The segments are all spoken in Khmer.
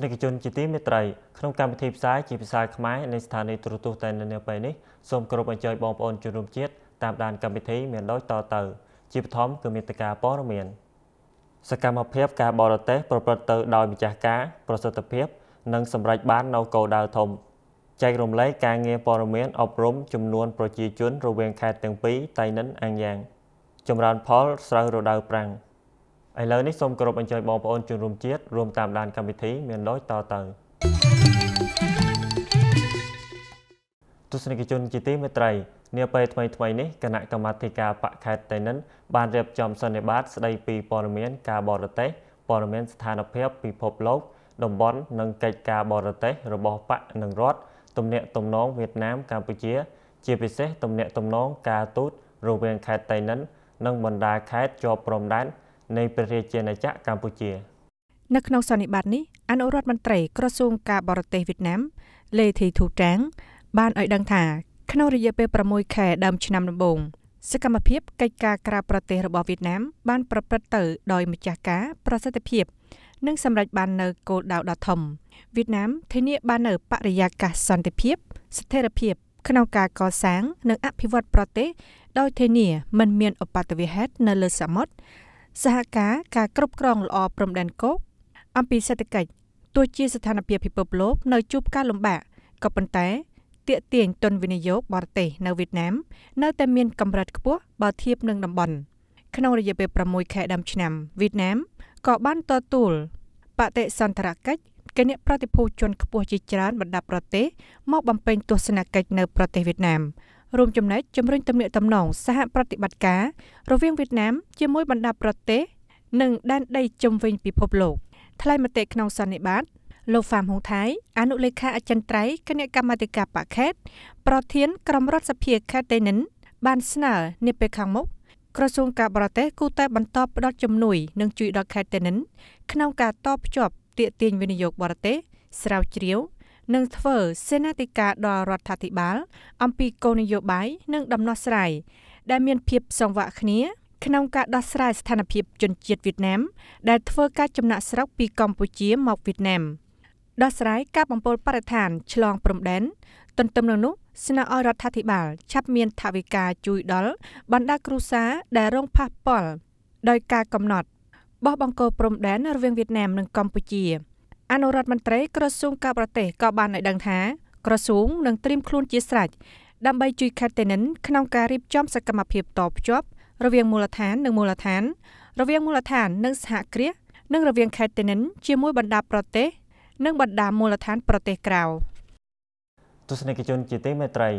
ស្និកជនជាទីមេត្រីក្នុងកម្មវិធីផ្សាយជាភាសាខ្មែរនៃស្ថានីយ៍ទូរទស្សន៍តែនៅពេលនេះសូមគោរពអញ្ជើញបងប្អូនជនរួមជាតិតាមដានកម្មវិធីមានដូចតទៅ ជាបឋមគឺមេតការព័ត៌មានសកម្មភាពការបរទេសប្រព្រឹត្តទៅដោយម្ចាស់ការប្រសិទ្ធភាព និងសម្រេចបាននៅគោលដៅធំចែករំលែកការងារព័ត៌មានអប់រំចំនួនប្រជាជនរវាងខេត្តទាំងពីរតៃនិនអង្យ៉ាងចម្រើនផលស្រូវរដូវប្រាំងឥឡូវនេះសូមគោរពអញ្ជើញបងប្អូនជនរួមជាតិរួមតាមដានកម្មវិធីមានដូចតទៅទស្សនិកជនជាទីមេត្រីនាពេលថ្មីថ្មីនេះគណៈកម្មាធិការបកខេតតៃនិន បានរៀបចំសន្និបាត ស្ដីពីព័ត៌មានការបរទេសព័ត៌មានស្ថានភាពពិភពលោកតំបន់ និងកិច្ចការបរទេស របស់បកនិងរដ្ឋទំនាក់ទំនងវៀតណាមកម្ពុជាជាពិសេសទំនាក់ទំនងការទូតរវាងខេត្តតៃនិន និងបណ្ដាខេត្តជាប់ព្រំដែននៃព្រះរាជាណាចក្រកម្ពុជា នៅក្នុងសន្និបាតនេះអនុរដ្ឋមន្ត្រីក្រសួងការបរទេសវៀតណាមលេធីធូតាំងបានឲ្យដឹងថាក្នុងរយៈពេល6ខែដើមឆ្នាំដំបូងសកម្មភាពកិច្ចការក្រៅប្រទេសរបស់វៀតណាមបានប្រព្រឹត្តទៅដោយម្ចាស់ការប្រសិទ្ធភាពនិងសម្រេចបាននូវគោលដៅដ៏ធំវៀតណាមធានាបាននូវបរិយាកាសសន្តិភាព ស្ថិរភាពក្នុងការកសាងនិងអភិវឌ្ឍប្រទេសដោយធានាមិនមានឧបទ្ទវហេតុនៅលើសមុទ្រសហការការគ្រប់គ្រងល្អព្រំដែនគោកអំពីសេដ្ឋកិច្ចទោះជាស្ថានភាពពិភពលោកនៅជួបការលំបាកក៏ប៉ុន្តែទាក់ទាញទុនវិនិយោគបរទេសនៅវៀតណាមនៅតែមានកម្រិតខ្ពស់បើធៀបនឹងតំបន់ក្នុងរយៈពេល6ខែដើមឆ្នាំវៀតណាមក៏បានទទួលបតិសន្ទរកិច្ចគណៈប្រតិភូជនខ្ពស់ជាច្រើនបណ្ដាប្រទេសមកបំពេញទស្សនកិច្ចនៅប្រទេសវៀតណាមរួមចំណែកជំរុញទំនាក់ទំនងសហប្រតិបត្តិការរវាងវៀតណាមជាមួយបណ្ដាប្រទេសនិងដែនដីជុំវិញពិភពលោកថ្លែងមតិក្នុងសន្និបាត លោកហ្វាមហ៊ុងថៃ អនុលេខាអចិន្ត្រៃយ៍គណៈកម្មាធិការបកខេត ប្រធានក្រុមរដ្ឋសភាខេតតេនិន បានស្នើនេះពេលខាងមុខក្រសួងការបរទេសគូតែបន្តផ្តល់ជំនួយនិងជួយដល់ខេតតេនិនក្នុងការតបភ្ជាប់ទាក់ទាញវិនិយោគបរទេសស្រាវជ្រាវនឹងធ្វើសេនាធិការដល់រដ្ឋាភិបាល អំពីគោលនយោបាយនិងដំណោះស្រាយដែលមានភាព សង្វាក់គ្នាក្នុងការដោះស្រាយស្ថានភាពជនជាតិវៀតណាមដែលធ្វើការចំណាក់ស្រុកពីកម្ពុជាមកវៀតណាមដោះស្រាយការបំពុលបរិស្ថានឆ្លងព្រំដែន ទន្ទឹមនឹងនោះស្នើឲ្យរដ្ឋាភិបាល ឆាប់មានថវិកាជួយដល់បណ្ដាគ្រួសារដែលរងប៉ះពាល់ដោយការកំណត់បោះបង្គោលព្រំដែនរវាងវៀតណាមនិងកម្ពុជាអនុរដ្ឋមន្ត្រីក្រសួងការបរទេសក៏បានឲ្យដឹងថាក្រសួងនឹងត្រៀមខ្លួនជាស្រេចដើម្បីជួយខេត្តតេនិនក្នុងការរៀបចំសកម្មភាពតភ្ជាប់រវាងមូលដ្ឋាននិងមូលដ្ឋាន រវាងមូលដ្ឋាននិងសហគ្រាសនិងរវាងខេត្តតេនិនជាមួយបណ្ដាប្រទេសនិងបណ្ដាមូលដ្ឋានប្រទេសក្រៅទស្សនិកជនជាទីមេត្រី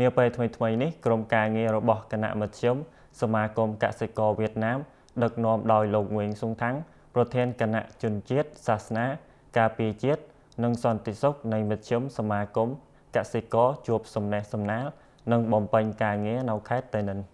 នាពេលថ្មីថ្មីនេះក្រមការងាររបស់គណៈមធ្យមសមាគមកសិករវៀតណាមដឹកនាំដោយលោកងួយស៊ុងថាំងប្រធានគណៈជនជាតិសាសនាការពារជាតិនិងសន្តិសុខនៃមជ្ឈមសមាគមកសិករជួប សំណេះសំណាលនិងបំពេញការងារនៅខេត្តតេនិន។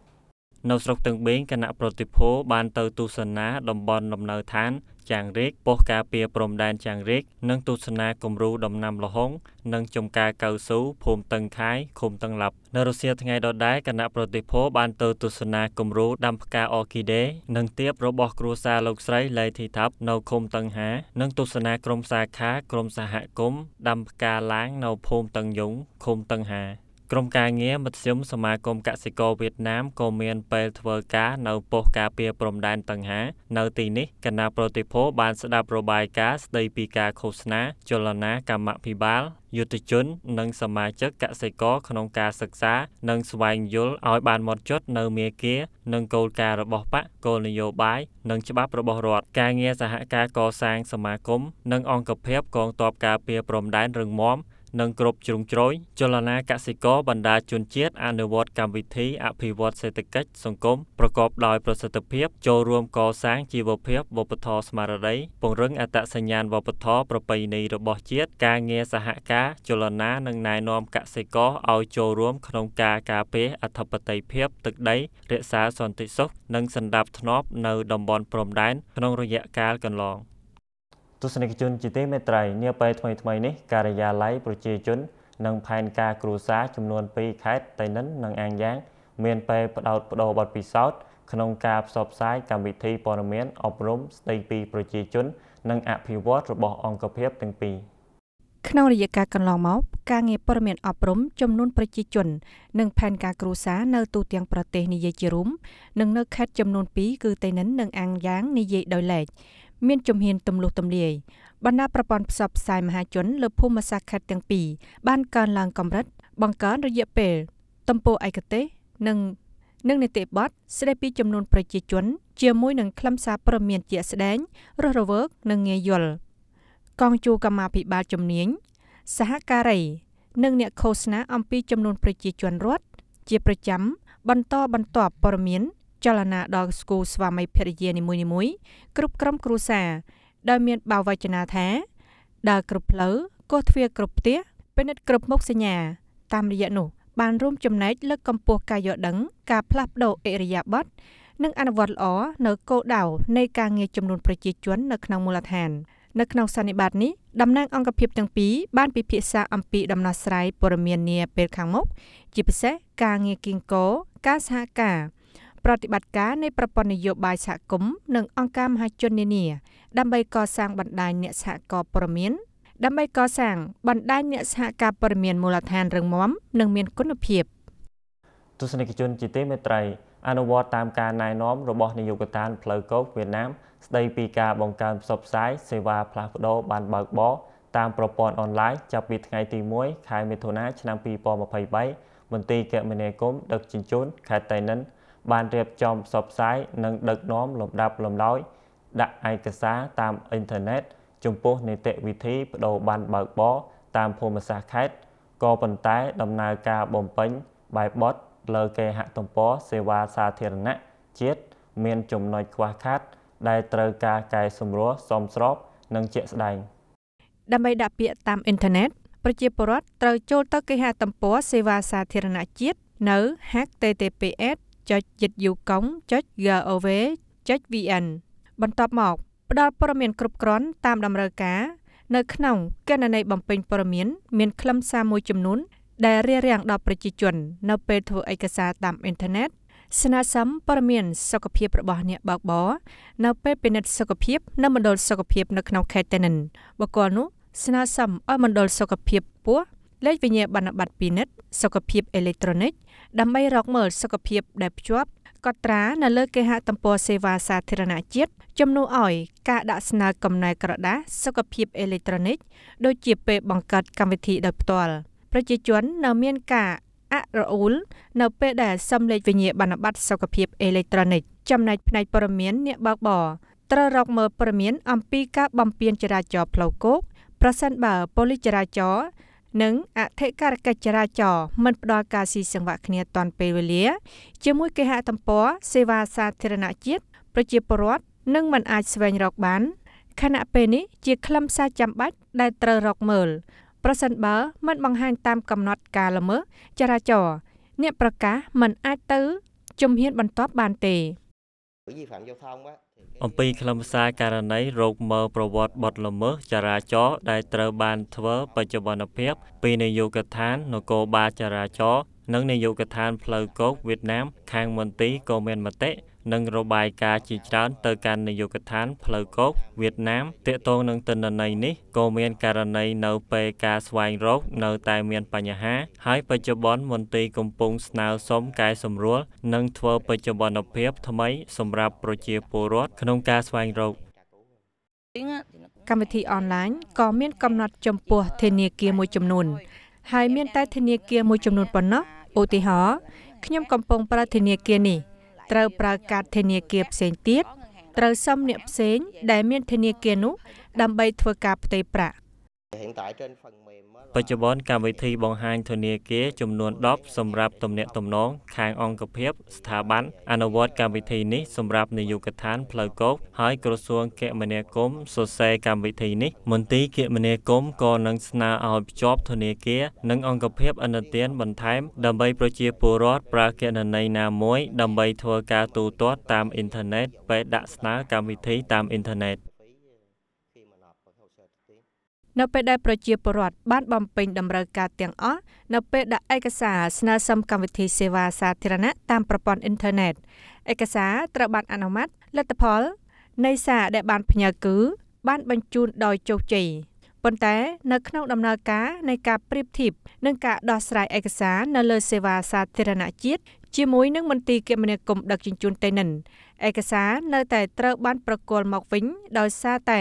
នៅស្រុកទឹងបេងគណៈប្រតិភូបានទៅទស្សនាតំបន់ដំណើរឋានចាងរេកប៉ុស្តិ៍ការពារព្រំដែនចាងរេកនិងទស្សនាគម្រូដំណាំលហុងនិងចំការកៅស៊ូភូមិតឹងខាយឃុំតឹងឡាប់ នៅរសៀលថ្ងៃដដែលគណៈប្រតិភូបានទៅទស្សនាគម្រូដាំផ្កាអ័រគីដេនិងទៀបរបស់គ្រួសារលោកស្រីលេធីថាប់នៅឃុំតឹងហា និងទស្សនាក្រុមសាខាក្រុមសហគមន៍ដាំផ្កាឡាង នៅភូមិតឹងយងឃុំតឹងហាក្រមការងារមធ្យមសមាគមកសិករវៀតណាមក៏មានពេលធ្វើការនៅប៉ុស្តិ៍ការពារព្រំដែនតង្ហានៅទីនេះគណៈប្រតិភូបានស្ដាប់របាយការណ៍ស្ដីពីការឃោសនាចលនាកម្មភិបាលយុទ្ធជន និងសមាជិកកសិករក្នុងការសិក្សា និងស្វែងយល់ឲ្យបានម៉ត់ចត់នៅមេគា និងគោលការណ៍របស់បកគោលនយោបាយនិងច្បាប់របស់រដ្ឋការងារសហការកសាងសមាគមនិងអង្គភាពកងទ័ពការពារព្រំដែនរឹងមាំនិងគ្រប់ជ្រុងជ្រោយចលនាកសិករបណ្ដាជនជាតិអនុវត្តកម្មវិធី អភិវឌ្ឍសេដ្ឋកិច្ចសង្គមប្រកបដោយប្រសិទ្ធភាពចូលរួមកសាង ជីវភាពវប្បធម៌ស្មារតីពង្រឹងអត្តសញ្ញាណវប្បធម៌ប្រពៃណីរបស់ជាតិការងារសហការចលនានិងណែនាំកសិករឲ្យចូលរួម ក្នុងការការពារអធិបតេយ្យភាព ទឹកដីរក្សាសន្តិសុខនិងសន្តិភាពធ្នាប់នៅតំបន់ព្រំដែនក្នុងរយៈកាលកន្លងទស្សនិកជនជាទីមេត្រីនាពេលថ្មីថ្មីនេះការិយាល័យប្រជាជននិងផែនការគ្រួសារចំនួន2ខេត្តតៃនិននិងអាងយ៉ាង មានពេលផ្ដោតបដូរបទពិសោធន៍ក្នុងការផ្សព្វផ្សាយកម្មវិធីព័ត៌មាន អប់រំស្ដីពីប្រជាជន និងអភិវឌ្ឍរបស់អង្គភាពទាំងពីរក្នុងរយៈកាលកន្លងមកការងារព័ត៌មាន អប់រំចំនួនប្រជាជននិងផែនការគ្រួសារនៅទូទាំងប្រទេសនិយាយជារួមនិងនៅខេត្តចំនួន2គឺតៃនិននិងអាងយ៉ាងនិយាយដោយឡែកមានជំហានទំលុះទំលាយបណ្ដាប្រព័ន្ធផ្សព្វផ្សាយមហាជន លើភូមិសាស្ត្រខេត្តទាំងពីរបានកើនឡើងកម្រិត បង្កើនរយៈពេល ទំព័រឯកទេស និង និងនីតិបទស្ដីពីចំនួនប្រជាជន ជាមួយនឹងខ្លឹមសារព័ត៌មានជាក់ស្ដែងរស់រវើកនិងងាយយល់កងជួរកម្មាភិបាលជំនាញសហការី និង អ្នកឃោសនាអំពី ចំនួន ប្រជាជនរដ្ឋជាប្រចាំបន្តបន្ទាប់ព័ត៌មានចលនាដល់ស្គូស្វាមីភរិយានីមួយៗគ្រប់ក្រុមគ្រួសារដោយមានបាវចនាថាដើរគ្រប់ផ្លូវកោះទ្វារគ្រប់ផ្ទះពិនិត្យគ្រប់មុខសញ្ញាតាមរយៈនោះបានរួមចំណែកលើកកម្ពស់ការយល់ដឹង ការផ្លាស់ប្តូរអិរិយាបថនិង អនុវត្តល្អនៅគោលដៅនៃការងារចំនួនប្រជាជននៅក្នុងមូលដ្ឋាននៅក្នុងសន្និបាតនេះតំណាងអង្គភាពទាំងពីរបានពិភាក្សាអំពីដំណោះស្រាយព័ត៌មាននាពេលខាងមុខជាពិសេសការងារគីងកោការសហការប្រតិបត្តិការនៃប្រព័ន្ធនយោបាយសហគមន៍និងអង្គការមហាជននានាដើម្បីកសាងបណ្ដាញអ្នកសហការព័ត៌មានដើម្បីកសាងបណ្ដាញអ្នកសហការព័ត៌មានមូលដ្ឋានរឹងមាំនិងមានគុណភាព ទស្សនិកជនជាទេមេត្រីអនុវត្តតាមការណែនាំរបស់នាយកដ្ឋានផ្លូវគោកវៀតណាមស្ដីពីការបង្កើនផ្សព្វផ្សាយសេវាផ្លាស់ប្ដូរបានបើកបរតាមប្រព័ន្ធអនឡាញចាប់ពីថ្ងៃទី1ខែមិថុនាឆ្នាំ2023មន្ទីរគមនាគមន៍ដឹកជញ្ជូនខេត្តតៃណិនបានរៀបចំផ្សព្វផ្សាយនិងដឹកនាំលំដាប់ លំដោយដាក់ឯកសារតាមអ៊ីនធឺណិតចំពោះនីតិវិធីបដូរបានបើកបរតាមភូមិសាស្ត្រខេត្តក៏ប៉ុន្តែដំណើរការបំពេញបែបបត់ លើគេហទំព័រសេវាសាធារណៈជាតិមាន ចំណុចខ្វះខាតដែលត្រូវការកែសម្រួលសមស្របនិងជាក់ស្ដែងដើម្បីដាក់ពាក្យតាមអ៊ីនធឺណិតប្រជាពលរដ្ឋត្រូវចូលទៅគេហទំព័រសេវាសាធារណៈជាតិនៅ https www.yityukong.gov.vn បន្ទាប់មកផ្ដល់ព័ត៌មានគ្រប់គ្រាន់តាមតម្រូវការនៅក្នុងគណនីបំពេញព័ត៌មានមានខ្លឹមសារមួយចំនួនដែលរារាំងដល់ប្រជាជននៅពេលធ្វើឯកសារតាមអ៊ីនធឺណិតស្នើសុំព័ត៌មានសុខភាពរបស់អ្នកបើកបរនៅពេលពិនិត្យសុខភាពនៅមណ្ឌលសុខភាពនៅក្នុងខេត្តតេនិនបុគ្គលនោះស្នើសុំឲ្យមណ្ឌលសុខភាពពោះលេខវិញ្ញាបនបត្រពិនិត្យសុខភាពអេເລັກត្រូនិកដើម្បីរកមើលសុខភាពដែលភ្ជាប់កត់ត្រា នៅលើគេហទំព័រសេវាសាធារណជាតិជំនួសឲ្យការដាក់ស្នើកំណែក្រដាសសុខភាពអេឡិចត្រូនិកដូចជាពេលបង្កើតកម្មវិធីដោយផ្ទាល់ប្រជាជននៅមានការអរអ៊ូលនៅពេលដែលសំលេចវិញ្ញាបនបត្រសុខភាពអេឡិចត្រូនិកចំណែកផ្នែកព័ត៌មានអ្នកបើកបរត្រូវរកមើលព័ត៌មានអំពីការបំពានចរាចរណ៍ផ្លូវគោក ប្រសិនបើប៉ូលីសចរាចរណ៍និងអធិការកិច្ចចរាចរណ៍មិនផ្ដល់ការស៊ីសង្វាក់គ្នាទាន់ពេលវេលាជាមួយ គេហទំព័រសេវាសាធារណជាតិប្រជាពលរដ្ឋនិងមិនអាចស្វែងរកបានខណៈពេលនេះជាខ្លឹមសារចាំបាច់ដែលត្រូវរកមើល ប្រសិនបើមិនបង្ហាញតាមកំណត់ការល្មើសចរាចរណ៍អ្នកប្រកាសមិនអាចទៅ ជំហានបន្ទាប់បានទេអំពីខ្លឹមសារករណីរោគមើលប្រវត្តិបទល្មើសចរាចរណ៍ដែលត្រូវបានធ្វើបច្ចុប្បន្នភាពពីនាយកដ្ឋាននគរបាលចរាចរណ៍និងនាយកដ្ឋានផ្លូវគោកវៀតណាមខាងមន្ទីរក៏មានមតិនិងរបាយការណ៍ជាច្រើនទៅកាន់នាយកដ្ឋានផ្លូវគោកវៀតណាមទាក់ទងនឹងទិន្នន័យនេះក៏មាន ករណីនៅពេលការស្វែងរក នៅតែមានបញ្ហា ហើយ បច្ចុប្បន្នមន្ទីរកំពុងស្នើសុំកែសម្រួលនិងធ្វើបច្ចុប្បន្នភាពថ្មី សម្រាប់ប្រជាពលរដ្ឋក្នុងការស្វែងរកកម្មវិធីអនឡាញក៏មានកំណត់ចំពោះធនាគារមួយចំនួនហើយមានតែធនាគារមួយចំនួនប៉ុណ្ណោះឧទាហរណ៍ខ្ញុំកំពុងប្រើធនាគារនេះត្រូវប្រើកាតធានាគារផ្សេងទៀតត្រូវសុំអ្នកផ្សេងដែលមានធានាគារនោះដើម្បីធ្វើការផ្ទេរប្រាក់។បច្ចុប្បន្នកម្មវិធីបង្ហាញធនាគារចំនួន10សម្រាប់ទំនាក់ទំនងខាងអង្គភាពស្ថាប័នអនុវត្តកម្មវិធីនេះសម្រាប់នាយកដ្ឋានផ្លូវគោកហើយក្រសួងគមនាគមន៍សរសេរកម្មវិធីនេះមន្ទីរគមនាគមន៍ក៏នឹងស្នើឲ្យភ្ជាប់ធនាគារនិងអង្គភាពអនុទានបន្ថែម ដើម្បីប្រជាពលរដ្ឋប្រើគណនីណាមួយដើម្បី ធ្វើការទូទាត់តាមអ៊ីនធឺណិតពេលដាក់ស្នើកម្មវិធីតាមអ៊ីនធឺណិតនៅពេលដែលប្រជាពលរដ្ឋបានបំពេញតម្រូវការទាំងអស់នៅពេលដាក់ឯកសារស្នើសុំកម្មវិធីសេវាសាធារណៈតាមប្រព័ន្ធអ៊ីនធឺណិតឯកសារត្រូវបានអនុម័តលទ្ធផលនៃសារដែលបានផ្ញើគឺបានបញ្ជូនដោយជោគជ័យប៉ុន្តែនៅក្នុងដំណើរការនៃការប្រៀបធៀបនិងការដោះស្រាយឯកសារនៅលើសេវាសាធារណៈជាតិជាមួយនឹងមន្ទីរគមនាគមន៍ដឹកជញ្ជូនតេនិនឯកសារនៅតែត្រូវបានប្រគល់មកវិញដោយសារតែ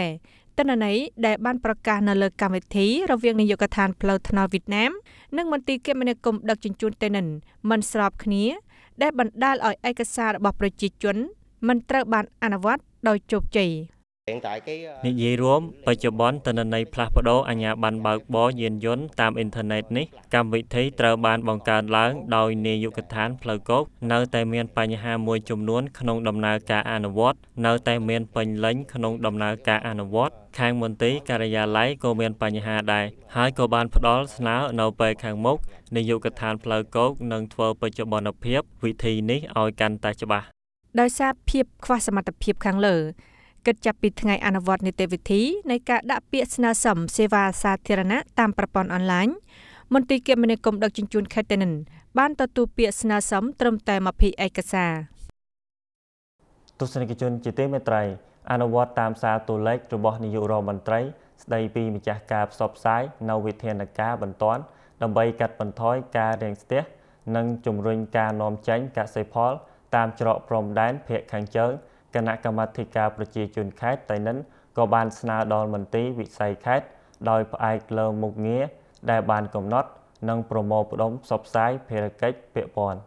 ទិន្នន័យដែលបានប្រកាសនៅលើកម្មវិធីរវាងនាយកដ្ឋានផ្លូវថ្នល់វៀតណាម និងមន្ទីរគមនាគមន៍ដឹកជញ្ជូនតេនិនមិនស្របគ្នា ដែលបណ្ដាលឲ្យឯកសាររបស់ប្រជាជនមិនត្រូវបានអនុវត្តដោយជោគជ័យនិយាយរួមបច្ចុប្បន្នតនន័យផ្លាស់ប្ដូរអាញាបានបើកបរយានយន្តតាមអ៊ីនធឺណិតនេះកម្មវិធីត្រូវបានបង្កើនឡើងដោយនាយកដ្ឋានផ្លូវគោកនៅតែមានបញ្ហាមួយចំនួនក្នុងដំណើរការអនុវត្តនៅតែមានពេញលេញក្នុងដំណើរការអនុវត្តខាងមន្ទីរការិយាល័យក៏មានបញ្ហាដែរហើយក៏បានផ្ដល់ស្នើនៅពេលខាងមុខនាយកដ្ឋានផ្លូវគោកនឹងធ្វើបច្ចុប្បន្នភាពវិធីនេះឲ្យកាន់តែច្បាស់ដោយសារភាពខ្វះសមត្ថភាពខាងលើគិតចាប់ពីថ្ងៃអនុវត្តនីតិវិធីនៃការដាក់ពាក្យស្នើសុំសេវាសាធារណៈតាមប្រព័ន្ធអនឡាញមន្ត្រីគមនាគមន៍ដឹកជញ្ជូនខេត្តតេនិន បានទទួលពាក្យស្នើសុំត្រឹមតែ20ឯកសារទស្សនិកជនជាទេមេត្រីអនុវត្តតាមសារទូលេខរបស់នាយករដ្ឋមន្ត្រី ស្ដីពីម្ចាស់ការផ្សព្វផ្សាយនៅវិធានការបន្ទាន់ដើម្បីកាត់បន្ថយការរាំងស្ទះនិងជំរុញការនាំចេញកសិផលតាមច្រកព្រំដែនភាគខាងជើងគណៈកម្មាធិការប្រជាជនខេត្តតៃនិនក៏បានស្នើដល់មន្ត្រីវិស័យខេត្តដោយផ្អែកលើមុខងារដែលបានកំណត់ និងប្រមូលផ្ដុំផ្សព្វផ្សាយភារកិច្ចពាក់ព័ន្ធ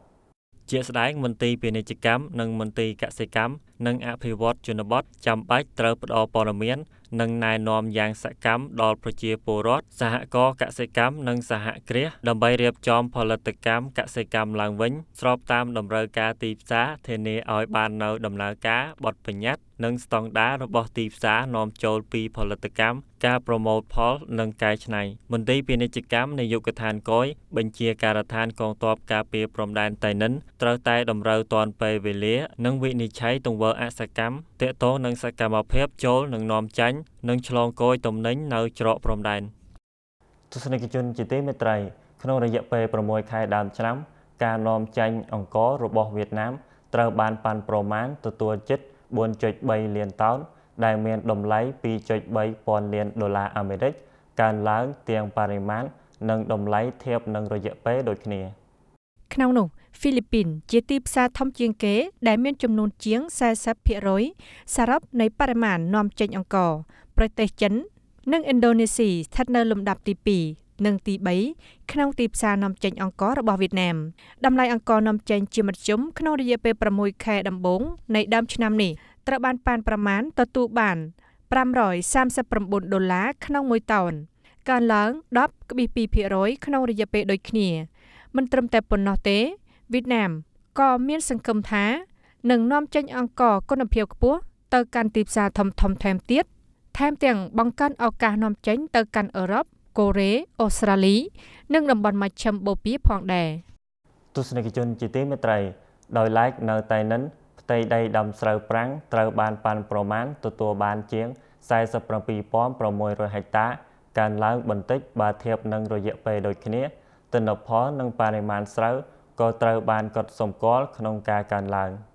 ជាស្ដែងមន្ត្រីពាណិជ្ជកម្មនិងមន្ត្រីកសិកម្មនិងអភិវឌ្ឍជនបទចាំបាច់ត្រូវផ្ដល់ព័ត៌មាននិងណែនាំយ៉ាងសកម្មដល់ប្រជាពលរដ្ឋសហករណ៍កសិកម្មនិងសហគ្រាសដើម្បីរៀបចំផលិតកម្មកសិកម្មឡើងវិញស្របតាមតម្រូវការទីផ្សារធានាឲ្យបាននូវដំណើរការបទបញ្ញត្តិនិងស្តង់ដាររបស់ទីផ្សារនាំចូលពីផលិតកម្មការប្រមូលផលនិងកែច្នៃមន្ត្រីពាណិជ្ជកម្មនាយកដ្ឋានកយបញ្ជាការដ្ឋានកងទ័ពការពារព្រំដែនតៃនិនត្រូវតែតម្រូវទាន់ពេលវេលា និងវិនិច្ឆ័យទង្វើអសកម្មតេតោនឹងសកម្មភាពចូលនិងនាំចាញ់និងឆ្លងកយទំនិញនៅច្រកព្រំដែនទស្សនិកជនជាទីមេត្រី ក្នុងរយៈពេល6ខែដើមឆ្នាំការនាំចាញ់អង្គររបស់វៀតណាម ត្រូវបានប៉ាន់ប្រមាណទទួលចិត្ត4.3លានតោនដែលមានតម្លៃ2.3ពាន់លានដុល្លារអាមេរិកកើនឡើងទាំងបរិមាណនិងតម្លៃធៀបនឹងរយៈពេលដូចគ្នាក្នុង នោះហ្វីលីពីនជាទីផ្សារធំជាងគេដែលមានចំនួនជាង40%សរុបនៃ បរិមាណនាំចេញ អង្ករប្រទេសចិន និងឥណ្ឌូនេស៊ីស្ថិតនៅលំដាប់ទី2និងទី3ក្នុងទីផ្សារនាំចេញអង្កររបស់វៀតណាមតម្លៃអង្ករនាំចេញជាមធ្យមក្នុងរយៈពេល6ខែដំបូងនៃដើមឆ្នាំនេះត្រូវបានប៉ានប្រមាណទទួលបាន539ដុល្លារក្នុង1តោនកើនឡើង10.2%ក្នុងរយៈពេលដូចគ្នា មិនត្រឹមតែប៉ុណ្ណោះទេវៀតណាមក៏មានសង្ឃឹមថានឹងនាំចេញអង្ករគុណភាពខ្ពស់ទៅកាន់ទីផ្សារធំៗថែមទៀតថែមទាំងបង្កើនឱកាសនាំចេញទៅកាន់អឺរ៉ុបកូរ៉េអូស្ត្រាលីនិងតំបន់មជ្ឈិមបូព៌ាផងដែរទស្សនិកជនជាទីមេត្រីដោយឡែកនៅតៃណិន ផ្ទៃដីដំស្រូវប្រាំងត្រូវបានប៉ាន់ប្រមាណទទួលបានជាង47,600ហិកតាកើនឡើងបន្តិចបើធៀបនឹងរយៈពេលដូចគ្នាទិន្នផលនិងបរិមាណស្រូវក៏ត្រូវបានកត់សម្គាល់ក្នុងការកើនឡើង។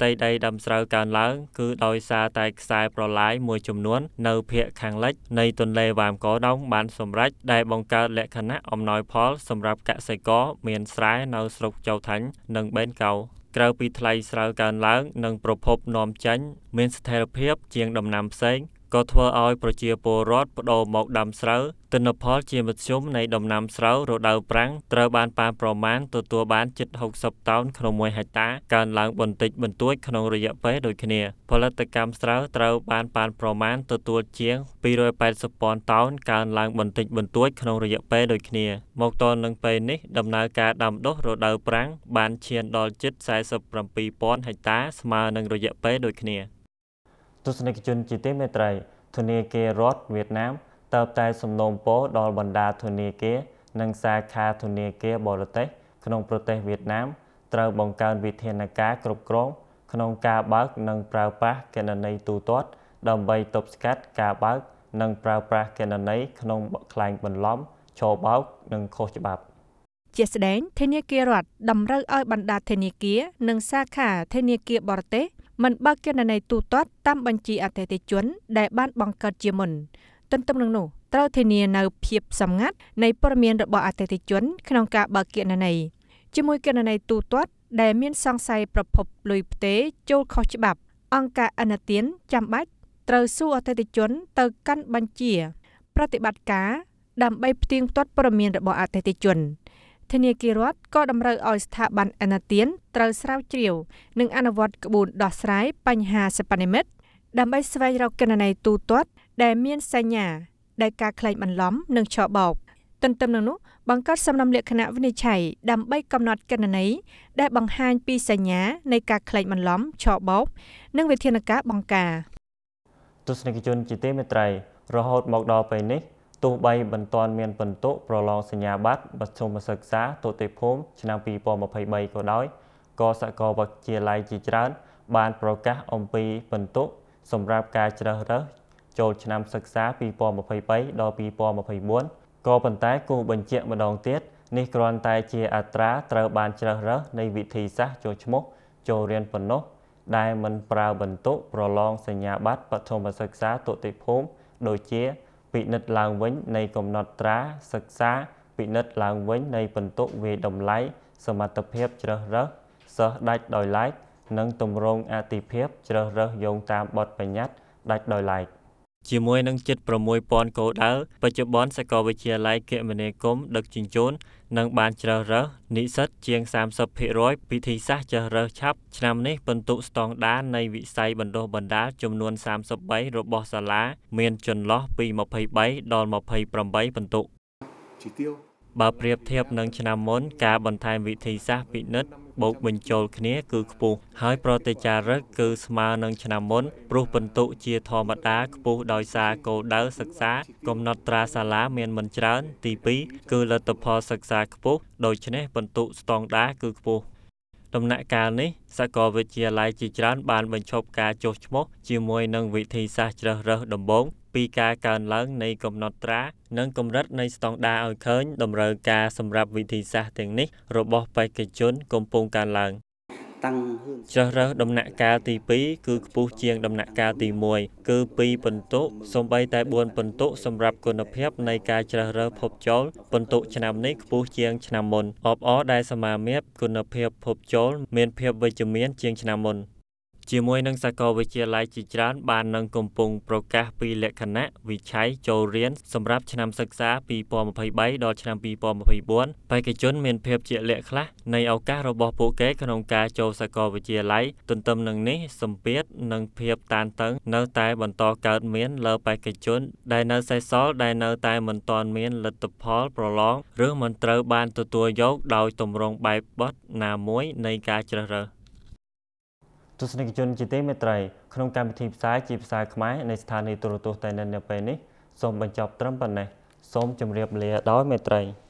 ផ្ទៃដីដាំស្រូវកើនឡើងគឺដោយសារតែខ្សែប្រឡាយមួយចំនួននៅភូមិខាងលិចនៃទន្លេវ៉ាមកោដងបានសម្រេចដែលបង្កើតលក្ខណៈអំណោយផលសម្រាប់កសិករមានស្រែនៅស្រុកចៅថាញ់និងបេនកៅក្រៅពីថ្លៃស្រូវកើនឡើងនិងប្រភពនាំចេញមានស្ថិរភាពជាងដំណាំផ្សេងក៏ធ្វើឲ្យប្រជាពលរដ្ឋបដូរមកដាំស្រូវ ទិន្នផលជាមធ្យមនៃដំណាំស្រូវរដូវប្រាំងត្រូវបានប៉ាប្រមាណទទួលបានជិត60តោនក្នុង1ហិកតាកើនឡើងបន្តិចបន្តួចក្នុងរយៈពេលដូចគ្នាផលិតកម្មស្រូវត្រូវបានប៉ាប្រមាណទទួលជាង280ពាន់តោនកើនឡើងបន្តិចបន្តួចក្នុងរយៈពេលដូចគ្នាមកតនឹងពេលនេះដំណើរការដាំដុះរដូវប្រាំងបានឈានដល់ជិត47ពាន់ហិកតាស្មើនឹងរយៈពេលដូចគ្នាទស្សនិកជនជាទីមេត្រីធនាគាររដ្ឋវៀតណាមតើបតែសំណូមពរដល់បណ្ដាធនាគារនិងសាខាធនាគារបរទេសក្នុងប្រទេសវៀតណាមត្រូវបង្កើនវិធានការគ្រប់គ្រងក្នុងការបើកនិងប្រើប្រាស់គណនីទូទាត់ដើម្បីទប់ស្កាត់ការបើកនិងប្រើប្រាស់គណនីក្នុងខ្លែងបន្លំឆោបោកនិងខុសច្បាប់ ជាស្ដែងធនាគាររដ្ឋតម្រូវឲ្យបណ្ដាធនាគារនិងសាខាធនាគារបរទេសមិនបើកយន្តន័យទូទាត់តាមបញ្ជីអតិថិជន ដែលបានបង្កើតជាមុនទន្ទឹមនឹងនោះត្រូវធានានៅភាពសម្ងាត់នៃព័ត៌មានរបស់អតិថិជនក្នុងការបើកគណនីជាមួយគណនីទូទាត់ដែល មានសង្ស័យប្រភពលុយផ្ទេរចូលខុសច្បាប់ អង្គការអនទានចាំបាច់ត្រូវសួរអតិថិជន ទៅកាន់បញ្ជា ប្រតិបត្តិការដើម្បីផ្ទៀងផ្ទាត់ព័ត៌មានរបស់អតិថិជន។ធនាគាររដ្ឋក៏តម្រូវឲ្យស្ថាប័នអនាទានត្រូវស្រាវជ្រាវនិងអនុវត្តក្បួនដោះស្រាយបញ្ហាសិប្បនិមិត្តដើម្បីស្វែងរកគណនីទូទាត់ ដែលមានសញ្ញាដែលការក្លែងបន្លំនិងឆបោកទន្ទឹមនឹងនោះបង្កើតសំណុំលក្ខណៈវិនិច្ឆ័យដើម្បីកំណត់គណនីដែលបង្ហាញពីសញ្ញានៃការក្លែងបន្លំឆបោកនិងវិធានការបង្ការទស្សនិកជនជាទីមេត្រីរហូតមកដល់ពេលនេះទោះបីមិនទាន់មានបន្ទុកប្រឡងសញ្ញាបត្របឋមសិក្សាទុតិយភូមិឆ្នាំ2023ក៏ដោយក៏សាកលវិទ្យាល័យជាច្រើន បានប្រកាសអំពីបន្ទុក សម្រាប់ការជ្រើសរើសចូលឆ្នាំសិក្សា2023ដល់2024ក៏ប៉ុន្តែគូបញ្ជាក់ម្ដងទៀតនេះគ្រាន់តែជាអត្រាត្រូវ បានជ្រើសរើសនៃវិធីសាស្ត្រចូលឈ្មោះចូលរៀនប៉ុណ្ណោះដែលមិនប្រើបន្ទុកប្រឡងសញ្ញាបត្របឋមសិក្សាទុតិយភូមិដូចជាពិនិត្យឡើងវិញនៃកំណត់ត្រា សិក្សាពិនិត្យឡើងវិញ នៃបន្ទុកវាយតម្លៃសមត្ថភាពជ្រើសរើសសិស្សដាច់ដោយឡែកនិងទម្រង់អតិភិបជ្រើសរើសយោងតាមបទបញ្ញត្តិដាច់ដោយឡែក។ជាមួយនឹងជិត6000គោលដៅបច្ចុប្បន្នសាកលវិទ្យាល័យគមនាគមន៍ដឹកជញ្ជូននឹងបានជ្រើសរើសនិស្សិតជាង30%ពិធីសាស្ត្រជ្រើសរើសឆាប់ឆ្នាំនេះពិន្ទុស្តង់ដារនៃវិស័យបណ្ដុះបណ្ដាលចំនួន33របស់សាលា មានចន្លោះពី23ដល់28ពិន្ទុជា tiêu បើប្រៀបធៀបនឹងឆ្នាំមុនការបន្ថែមវិធីសាស្ត្រពិនិត្យបូកបញ្ចូលគ្នាគឺខ្ពស់ហើយប្រតិចារិកគឺស្មើនឹងឆ្នាំមុនព្រោះពិន្ទុជាធម្មតាខ្ពស់ដោយសារគោលដៅសិក្សាកំណត់ត្រាសាលាមានមិនច្រើនទី2គឺលទ្ធផលសិក្សាខ្ពស់ដូច្នេះពិន្ទុស្តង់ដារគឺខ្ពស់ដំណាក់កាលនេះសាកលវិទ្យាល័យជាច្រើនបានបញ្ឈប់ការចុះឈ្មោះជាមួយនឹងវិធីសាស្ត្រជ្រើសរើសដំបូងពីការកើនឡើងនៃកំណត់ត្រា និងកម្រិតនៃស្តង់ដារឲ្យឃើញតម្រូវការសម្រាប់វិធីសាស្ត្រទាំងនេះរបស់បេក្ខជនកំពុងកើនឡើង។តាំងជ្រើសរើសដំណាក់កាលទី2គឺខ្ពស់ជាងដំណាក់កាលទី1គឺ2ពិន្ទុសំបីតែ4ពិន្ទុសម្រាប់គុណភាពនៃការជ្រើសរើសភពចូលពិន្ទុឆ្នាំនេះខ្ពស់ជាងឆ្នាំមុន អបអរដែលសមាមាត្រគុណភាពភពចូល មានភាពវិជ្ជមានជាងឆ្នាំមុនជាមួយនឹងសាកលវិទ្យាល័យជាច្រើនបាននឹងកំពុងប្រកាសពីលក្ខណៈវិឆ័យចូលរៀនសម្រាប់ឆ្នាំសិក្សា2023ដល់ឆ្នាំ2024បេក្ខជនមានភាពជាក់លាក់ខ្លះនៃឱកាសរបស់ពួកគេក្នុងការចូលសាកលវិទ្យាល័យទន្ទឹមនឹងនេះសម្ពាធនិងភាពតានតឹងនៅតែបន្តកើតមានលើបេក្ខជន ដែលនៅសេសសល់ដែលនៅតែមិនទាន់មានលទ្ធផលប្រឡងឬមិនត្រូវបានទទួលយកដោយទម្រង់បែបបទណាមួយនៃការជ្រើសរើស។ទស្សនិកជនជាទីមេត្រីក្នុងកម្មវិធីផ្សាយជាភាសាខ្មែរនៃស្ថានីយទូរទស្សន៍តៃណិននៅពេលនេះសូមបញ្ចប់ត្រឹមប៉ុណ្ណេះសូមជម្រាបលាដោយមេត្រី។